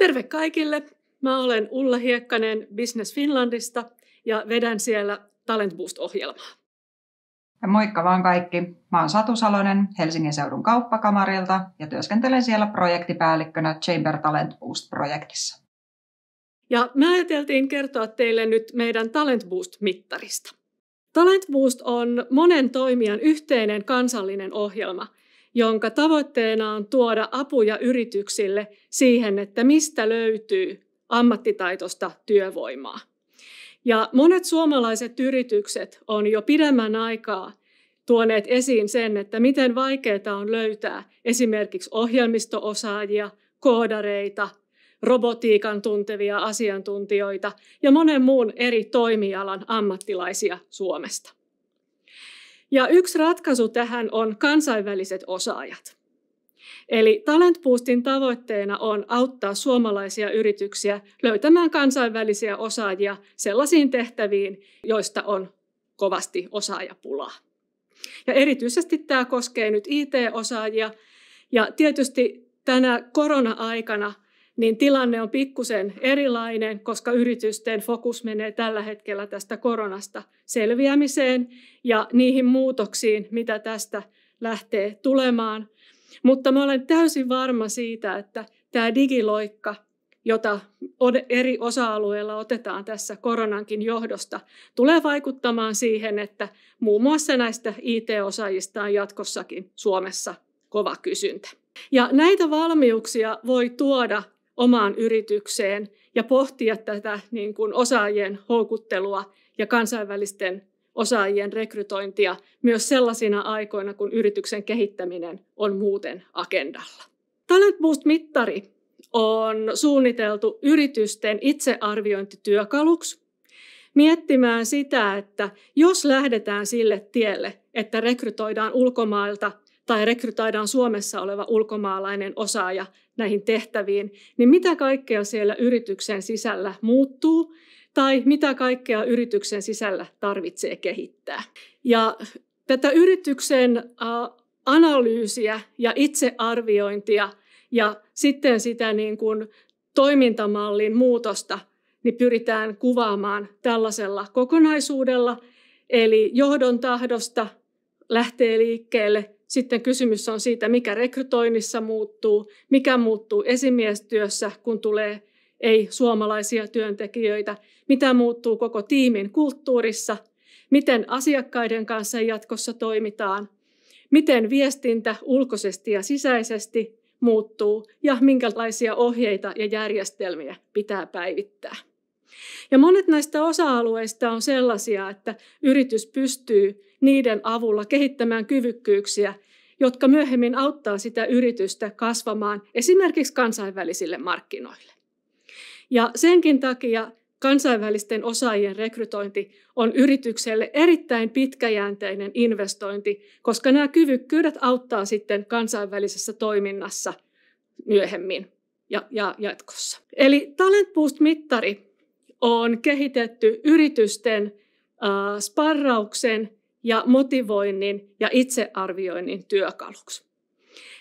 Terve kaikille! Mä olen Ulla Hiekkanen Business Finlandista ja vedän siellä Talent Boost-ohjelmaa. Ja moikka vaan kaikki! Mä oon Satu Salonen Helsingin seudun kauppakamarilta ja työskentelen siellä projektipäällikkönä Chamber Talent Boost-projektissa. Ja me ajateltiin kertoa teille nyt meidän Talent Boost-mittarista. Talent Boost on monen toimijan yhteinen kansallinen ohjelma – jonka tavoitteena on tuoda apuja yrityksille siihen, että mistä löytyy ammattitaitoista työvoimaa. Ja monet suomalaiset yritykset on jo pidemmän aikaa tuoneet esiin sen, että miten vaikeaa on löytää esimerkiksi ohjelmistoosaajia, koodareita, robotiikan tuntevia asiantuntijoita ja monen muun eri toimialan ammattilaisia Suomesta. Ja yksi ratkaisu tähän on kansainväliset osaajat. Eli Talent Boostin tavoitteena on auttaa suomalaisia yrityksiä löytämään kansainvälisiä osaajia sellaisiin tehtäviin, joista on kovasti osaajapulaa. Ja erityisesti tämä koskee nyt IT-osaajia. Ja tietysti tänä korona-aikana – niin tilanne on pikkusen erilainen, koska yritysten fokus menee tällä hetkellä tästä koronasta selviämiseen ja niihin muutoksiin, mitä tästä lähtee tulemaan. Mutta mä olen täysin varma siitä, että tämä digiloikka, jota eri osa-alueilla otetaan tässä koronankin johdosta, tulee vaikuttamaan siihen, että muun muassa näistä IT-osaajista on jatkossakin Suomessa kova kysyntä. Ja näitä valmiuksia voi tuoda omaan yritykseen ja pohtia tätä niin kuin osaajien houkuttelua ja kansainvälisten osaajien rekrytointia myös sellaisina aikoina, kun yrityksen kehittäminen on muuten agendalla. Talent Boost-mittari on suunniteltu yritysten itsearviointityökaluksi miettimään sitä, että jos lähdetään sille tielle, että rekrytoidaan ulkomailta tai rekrytoidaan Suomessa oleva ulkomaalainen osaaja näihin tehtäviin, niin mitä kaikkea siellä yrityksen sisällä muuttuu tai mitä kaikkea yrityksen sisällä tarvitsee kehittää. Ja tätä yrityksen analyysiä ja itsearviointia ja sitten sitä niin kuin toimintamallin muutosta niin pyritään kuvaamaan tällaisella kokonaisuudella, eli johdon tahdosta lähtee liikkeelle sitten kysymys on siitä, mikä rekrytoinnissa muuttuu, mikä muuttuu esimiestyössä, kun tulee ei-suomalaisia työntekijöitä, mitä muuttuu koko tiimin kulttuurissa, miten asiakkaiden kanssa jatkossa toimitaan, miten viestintä ulkoisesti ja sisäisesti muuttuu ja minkälaisia ohjeita ja järjestelmiä pitää päivittää. Ja monet näistä osa-alueista on sellaisia, että yritys pystyy niiden avulla kehittämään kyvykkyyksiä, jotka myöhemmin auttaa sitä yritystä kasvamaan esimerkiksi kansainvälisille markkinoille. Ja senkin takia kansainvälisten osaajien rekrytointi on yritykselle erittäin pitkäjänteinen investointi, koska nämä kyvykkyydet auttaa sitten kansainvälisessä toiminnassa myöhemmin ja, ja jatkossa. Eli Talent Boost-mittari on kehitetty yritysten sparrauksen ja motivoinnin ja itsearvioinnin työkaluksi.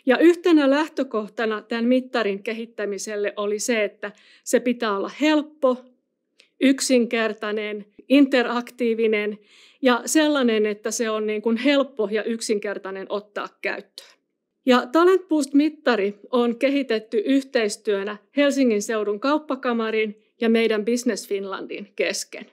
Ja yhtenä lähtökohtana tämän mittarin kehittämiselle oli se, että se pitää olla helppo, yksinkertainen, interaktiivinen ja sellainen, että se on niin kuin helppo ja yksinkertainen ottaa käyttöön. Ja Talent Boost-mittari on kehitetty yhteistyönä Helsingin seudun kauppakamarin ja meidän Business Finlandin kesken.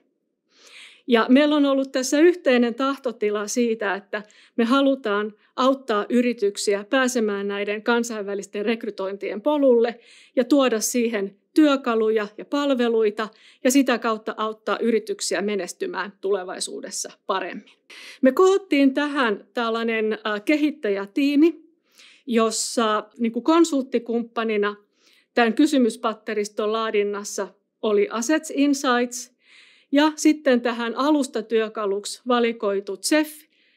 Ja meillä on ollut tässä yhteinen tahtotila siitä, että me halutaan auttaa yrityksiä pääsemään näiden kansainvälisten rekrytointien polulle ja tuoda siihen työkaluja ja palveluita ja sitä kautta auttaa yrityksiä menestymään tulevaisuudessa paremmin. Me koottiin tähän tällainen kehittäjätiimi, jossa niin konsulttikumppanina tämän kysymyspatteriston laadinnassa oli Assets Insights ja sitten tähän alustatyökaluksi valikoitu CEF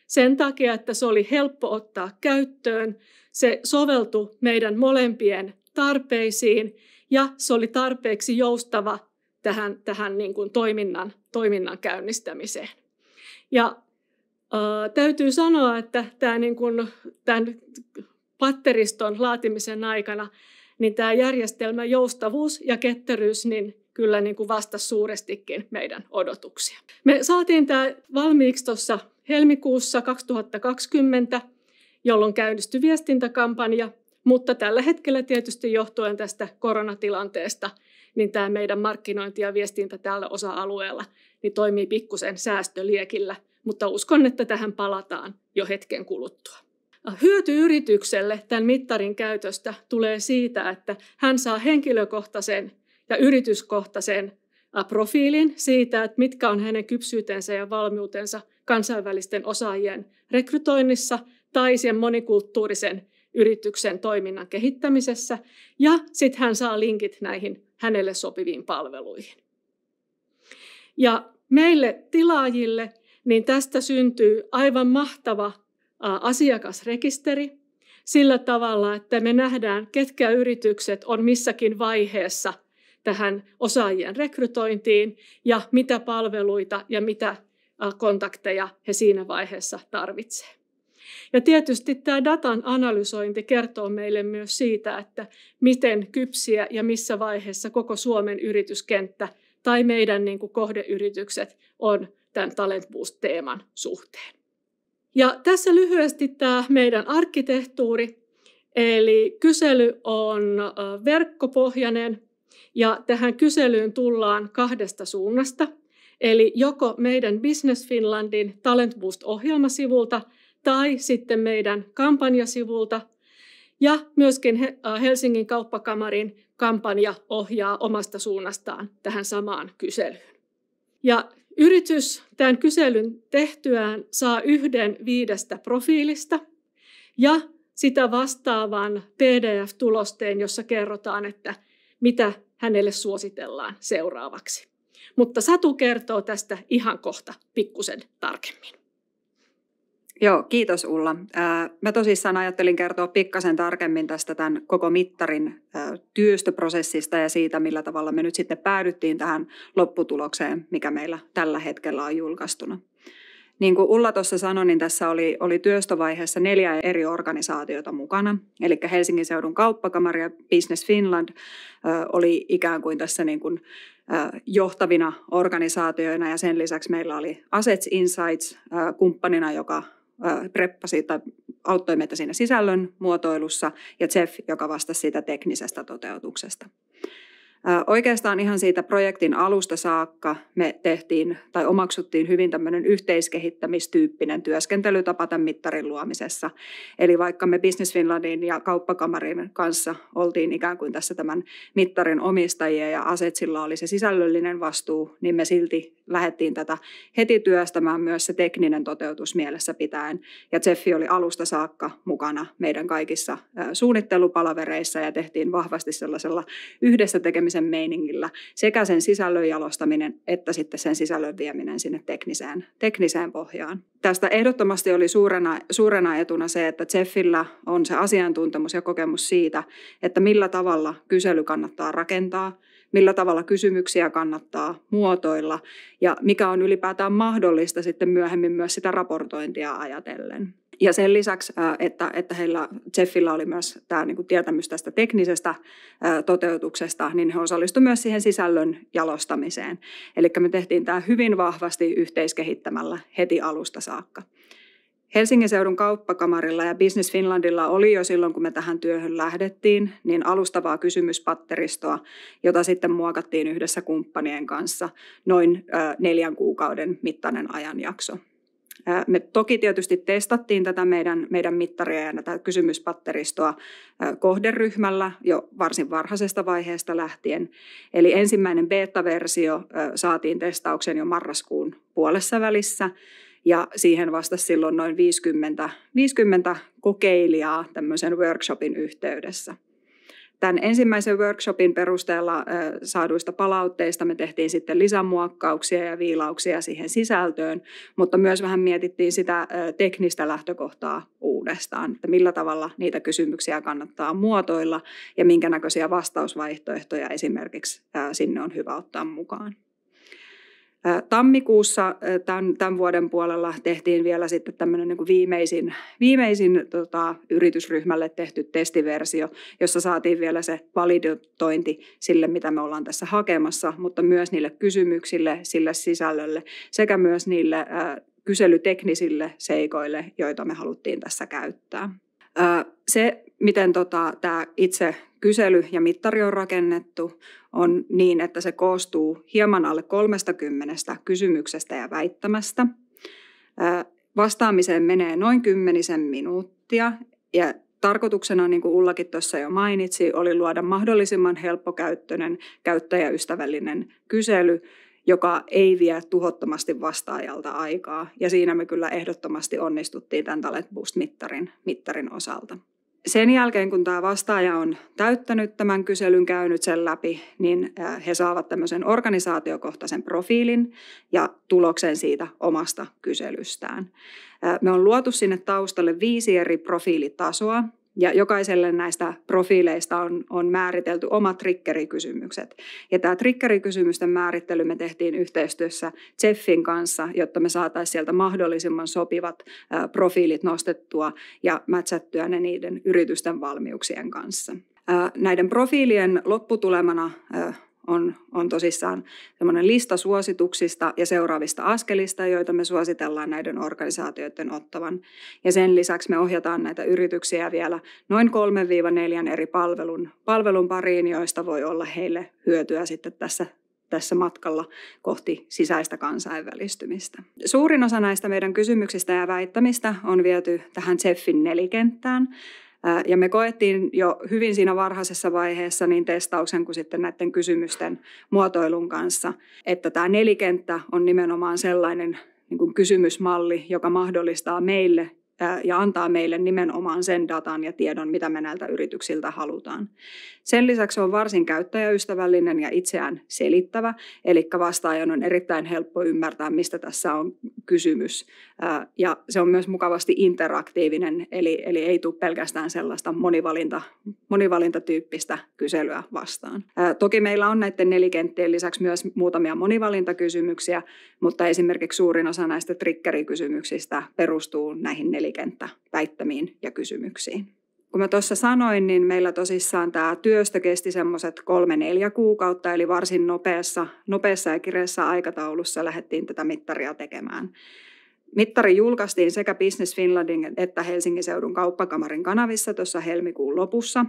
sen takia, että se oli helppo ottaa käyttöön. Se soveltu meidän molempien tarpeisiin ja se oli tarpeeksi joustava tähän, tähän niin kuin toiminnan, toiminnan käynnistämiseen. Ja äh, täytyy sanoa, että tämä niin kuin, tämän patteriston laatimisen aikana niin tämä järjestelmän joustavuus ja ketteryys niin kyllä niin kuin vastasi suurestikin meidän odotuksia. Me saatiin tämä valmiiksi tuossa helmikuussa 2020, jolloin käynnistyi viestintäkampanja, mutta tällä hetkellä tietysti johtuen tästä koronatilanteesta, niin tämä meidän markkinointi ja viestintä tällä osa-alueella niin toimii pikkusen säästöliekillä, mutta uskon, että tähän palataan jo hetken kuluttua. Hyöty yritykselle tämän mittarin käytöstä tulee siitä, että hän saa henkilökohtaisen ja yrityskohtaisen äh, profiilin siitä, että mitkä on hänen kypsyytensä ja valmiutensa kansainvälisten osaajien rekrytoinnissa tai sen monikulttuurisen yrityksen toiminnan kehittämisessä. Ja sitten hän saa linkit näihin hänelle sopiviin palveluihin. Ja meille tilaajille niin tästä syntyy aivan mahtava äh, asiakasrekisteri, sillä tavalla, että me nähdään, ketkä yritykset on missäkin vaiheessa – tähän osaajien rekrytointiin ja mitä palveluita ja mitä kontakteja he siinä vaiheessa tarvitsevat. Ja tietysti tämä datan analysointi kertoo meille myös siitä, että miten kypsiä ja missä vaiheessa koko Suomen yrityskenttä tai meidän niin kuin kohdeyritykset on tämän Talent Boost-teeman suhteen. Ja tässä lyhyesti tämä meidän arkkitehtuuri. Eli kysely on verkkopohjainen, ja tähän kyselyyn tullaan kahdesta suunnasta. Eli joko meidän Business Finlandin Talent Boost-ohjelmasivulta tai sitten meidän kampanjasivulta ja myöskin äh, Helsingin kauppakamarin kampanja ohjaa omasta suunnastaan tähän samaan kyselyyn. Ja yritys tämän kyselyn tehtyään saa yhden viidestä profiilista ja sitä vastaavan PDF-tulosteen, jossa kerrotaan, että mitä hänelle suositellaan seuraavaksi. Mutta Satu kertoo tästä ihan kohta pikkusen tarkemmin. Joo, kiitos Ulla. Mä tosissaan ajattelin kertoa pikkasen tarkemmin tästä tämän koko mittarin työstöprosessista ja siitä, millä tavalla me nyt sitten päädyttiin tähän lopputulokseen, mikä meillä tällä hetkellä on julkaistuna. Niin kuin Ulla tuossa sanoi, niin tässä oli, oli työstövaiheessa neljä eri organisaatiota mukana. Eli Helsingin seudun kauppakamari ja Business Finland ö, oli ikään kuin tässä niin kuin, ö, johtavina organisaatioina. Ja sen lisäksi meillä oli Assets Insights ö, kumppanina, joka preppasi tai auttoi meitä siinä sisällön muotoilussa ja Jeff, joka vastasi siitä teknisestä toteutuksesta. Oikeastaan ihan siitä projektin alusta saakka me tehtiin tai omaksuttiin hyvin tämmöinen yhteiskehittämistyyppinen työskentelytapa tämän mittarin luomisessa. Eli vaikka me Business Finlandin ja kauppakamarin kanssa oltiin ikään kuin tässä tämän mittarin omistajia ja asetsilla oli se sisällöllinen vastuu, niin me silti lähdettiin tätä heti työstämään myös se tekninen toteutus mielessä pitäen. Ja Tseffi oli alusta saakka mukana meidän kaikissa suunnittelupalavereissa ja tehtiin vahvasti sellaisella yhdessä tekemisen meiningillä sekä sen sisällön jalostaminen että sitten sen sisällön vieminen sinne tekniseen, tekniseen pohjaan. Tästä ehdottomasti oli suurena, suurena etuna se, että Tseffillä on se asiantuntemus ja kokemus siitä, että millä tavalla kysely kannattaa rakentaa – millä tavalla kysymyksiä kannattaa muotoilla ja mikä on ylipäätään mahdollista sitten myöhemmin myös sitä raportointia ajatellen. Ja sen lisäksi, että, että heillä Jeffillä oli myös tämä niin kuin tietämys tästä teknisestä toteutuksesta, niin he osallistuivat myös siihen sisällön jalostamiseen. Eli me tehtiin tämä hyvin vahvasti yhteiskehittämällä heti alusta saakka. Helsingin seudun kauppakamarilla ja Business Finlandilla oli jo silloin, kun me tähän työhön lähdettiin, niin alustavaa kysymyspatteristoa, jota sitten muokattiin yhdessä kumppanien kanssa noin neljän kuukauden mittainen ajanjakso. Me toki tietysti testattiin tätä meidän, meidän mittaria ja tätä kysymyspatteristoa kohderyhmällä jo varsin varhaisesta vaiheesta lähtien. Eli ensimmäinen beta-versio saatiin testauksen jo marraskuun puolessa välissä – ja siihen vastasi silloin noin 50, 50 kokeilijaa tämmöisen workshopin yhteydessä. Tämän ensimmäisen workshopin perusteella saaduista palautteista me tehtiin sitten lisämuokkauksia ja viilauksia siihen sisältöön, mutta myös vähän mietittiin sitä teknistä lähtökohtaa uudestaan, että millä tavalla niitä kysymyksiä kannattaa muotoilla ja minkä näköisiä vastausvaihtoehtoja esimerkiksi sinne on hyvä ottaa mukaan. Tammikuussa tämän, tämän vuoden puolella tehtiin vielä sitten tämmöinen niin kuin viimeisin, viimeisin tota, yritysryhmälle tehty testiversio, jossa saatiin vielä se validointi sille, mitä me ollaan tässä hakemassa, mutta myös niille kysymyksille, sille sisällölle sekä myös niille ää, kyselyteknisille seikoille, joita me haluttiin tässä käyttää. Se, miten tota, tämä itse kysely ja mittari on rakennettu, on niin, että se koostuu hieman alle 30 kysymyksestä ja väittämästä. Vastaamiseen menee noin kymmenisen minuuttia ja tarkoituksena, niin kuin Ullakin tuossa jo mainitsi, oli luoda mahdollisimman helppokäyttöinen, käyttäjäystävällinen kysely, joka ei vie tuhottomasti vastaajalta aikaa. Ja siinä me kyllä ehdottomasti onnistuttiin tämän Talent Boost-mittarin mittarin osalta sen jälkeen, kun tämä vastaaja on täyttänyt tämän kyselyn, käynyt sen läpi, niin he saavat tämmöisen organisaatiokohtaisen profiilin ja tuloksen siitä omasta kyselystään. Me on luotu sinne taustalle viisi eri profiilitasoa, ja jokaiselle näistä profiileista on, on määritelty omat trikkerikysymykset. Ja tämä trikkerikysymysten määrittely me tehtiin yhteistyössä Jeffin kanssa, jotta me saataisiin sieltä mahdollisimman sopivat profiilit nostettua ja mätsättyä ne niiden yritysten valmiuksien kanssa. näiden profiilien lopputulemana on, on tosissaan semmoinen lista suosituksista ja seuraavista askelista, joita me suositellaan näiden organisaatioiden ottavan. Ja sen lisäksi me ohjataan näitä yrityksiä vielä noin 3-4 eri palvelun, palvelun pariin, joista voi olla heille hyötyä sitten tässä tässä matkalla kohti sisäistä kansainvälistymistä. Suurin osa näistä meidän kysymyksistä ja väittämistä on viety tähän CEFin nelikenttään, ja me koettiin jo hyvin siinä varhaisessa vaiheessa niin testauksen kuin sitten näiden kysymysten muotoilun kanssa, että tämä nelikenttä on nimenomaan sellainen niin kuin kysymysmalli, joka mahdollistaa meille ja antaa meille nimenomaan sen datan ja tiedon, mitä me näiltä yrityksiltä halutaan. Sen lisäksi on varsin käyttäjäystävällinen ja itseään selittävä, eli vastaajan on erittäin helppo ymmärtää, mistä tässä on kysymys. Ja se on myös mukavasti interaktiivinen, eli, eli ei tule pelkästään sellaista monivalinta, monivalintatyyppistä kyselyä vastaan. Toki meillä on näiden nelikenttien lisäksi myös muutamia monivalintakysymyksiä, mutta esimerkiksi suurin osa näistä triggerikysymyksistä perustuu näihin nelikenttiin pelikenttä väittämiin ja kysymyksiin. Kun mä tuossa sanoin, niin meillä tosissaan tämä työstö kesti semmoiset kolme-neljä kuukautta, eli varsin nopeassa, nopeassa ja kireessä aikataulussa lähdettiin tätä mittaria tekemään. Mittari julkaistiin sekä Business Finlandin että Helsingin seudun kauppakamarin kanavissa tuossa helmikuun lopussa.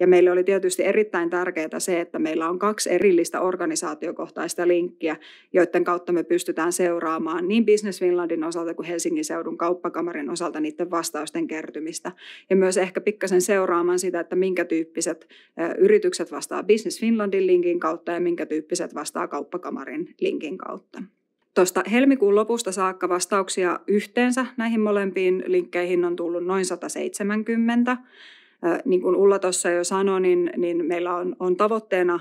Ja meille oli tietysti erittäin tärkeää se, että meillä on kaksi erillistä organisaatiokohtaista linkkiä, joiden kautta me pystytään seuraamaan niin Business Finlandin osalta kuin Helsingin seudun kauppakamarin osalta niiden vastausten kertymistä. Ja myös ehkä pikkasen seuraamaan sitä, että minkä tyyppiset yritykset vastaa Business Finlandin linkin kautta ja minkä tyyppiset vastaa kauppakamarin linkin kautta tuosta helmikuun lopusta saakka vastauksia yhteensä näihin molempiin linkkeihin on tullut noin 170. Niin kuin Ulla tuossa jo sanoi, niin, niin meillä on, on tavoitteena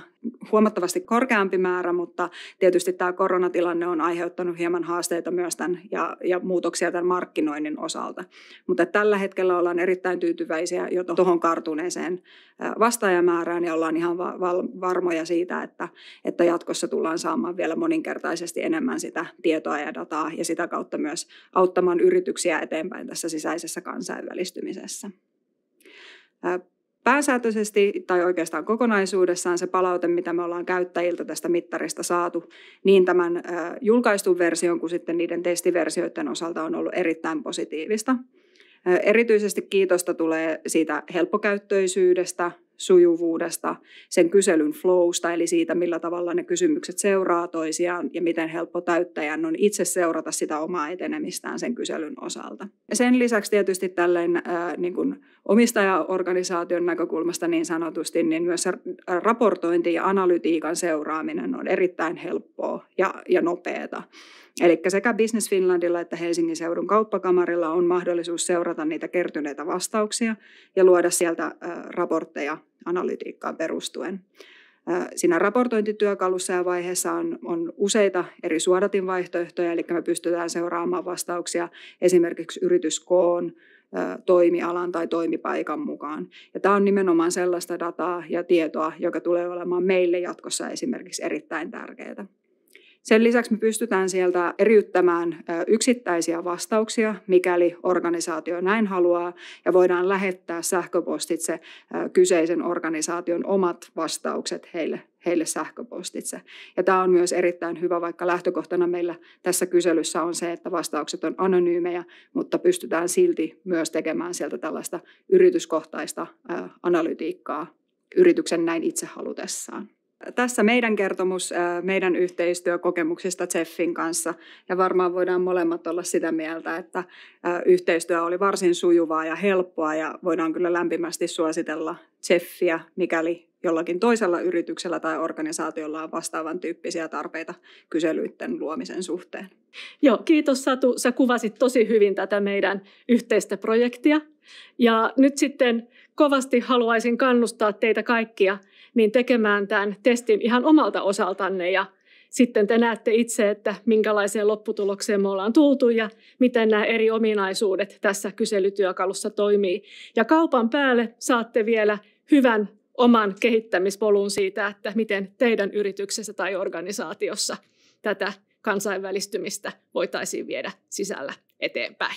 huomattavasti korkeampi määrä, mutta tietysti tämä koronatilanne on aiheuttanut hieman haasteita myös tämän ja, ja muutoksia tämän markkinoinnin osalta. Mutta tällä hetkellä ollaan erittäin tyytyväisiä jo tuohon kartuneeseen vastaajamäärään ja ollaan ihan val, varmoja siitä, että, että jatkossa tullaan saamaan vielä moninkertaisesti enemmän sitä tietoa ja dataa ja sitä kautta myös auttamaan yrityksiä eteenpäin tässä sisäisessä kansainvälistymisessä. Pääsääntöisesti tai oikeastaan kokonaisuudessaan se palaute, mitä me ollaan käyttäjiltä tästä mittarista saatu, niin tämän julkaistun version kuin sitten niiden testiversioiden osalta on ollut erittäin positiivista. Erityisesti kiitosta tulee siitä helppokäyttöisyydestä, sujuvuudesta, sen kyselyn flowsta, eli siitä, millä tavalla ne kysymykset seuraa toisiaan ja miten helppo täyttäjän on itse seurata sitä omaa etenemistään sen kyselyn osalta. Sen lisäksi tietysti tälleen äh, niin kuin omistajaorganisaation näkökulmasta niin sanotusti, niin myös raportointi ja analytiikan seuraaminen on erittäin helppoa ja, ja nopeata. Eli sekä Business Finlandilla että Helsingin seudun kauppakamarilla on mahdollisuus seurata niitä kertyneitä vastauksia ja luoda sieltä raportteja analytiikkaan perustuen. Siinä raportointityökalussa ja vaiheessa on, on useita eri suodatinvaihtoehtoja, eli me pystytään seuraamaan vastauksia esimerkiksi yrityskoon, toimialan tai toimipaikan mukaan. Ja tämä on nimenomaan sellaista dataa ja tietoa, joka tulee olemaan meille jatkossa esimerkiksi erittäin tärkeää. Sen lisäksi me pystytään sieltä eriyttämään yksittäisiä vastauksia, mikäli organisaatio näin haluaa, ja voidaan lähettää sähköpostitse kyseisen organisaation omat vastaukset heille heille sähköpostitse. Ja tämä on myös erittäin hyvä, vaikka lähtökohtana meillä tässä kyselyssä on se, että vastaukset on anonyymejä, mutta pystytään silti myös tekemään sieltä tällaista yrityskohtaista analytiikkaa yrityksen näin itse halutessaan tässä meidän kertomus äh, meidän yhteistyökokemuksista Tseffin kanssa. Ja varmaan voidaan molemmat olla sitä mieltä, että äh, yhteistyö oli varsin sujuvaa ja helppoa ja voidaan kyllä lämpimästi suositella Tseffiä, mikäli jollakin toisella yrityksellä tai organisaatiolla on vastaavan tyyppisiä tarpeita kyselyiden luomisen suhteen. Joo, kiitos Satu. Sä kuvasit tosi hyvin tätä meidän yhteistä projektia. Ja nyt sitten kovasti haluaisin kannustaa teitä kaikkia – niin tekemään tämän testin ihan omalta osaltanne ja sitten te näette itse, että minkälaiseen lopputulokseen me ollaan tultu ja miten nämä eri ominaisuudet tässä kyselytyökalussa toimii. Ja kaupan päälle saatte vielä hyvän oman kehittämispolun siitä, että miten teidän yrityksessä tai organisaatiossa tätä kansainvälistymistä voitaisiin viedä sisällä eteenpäin.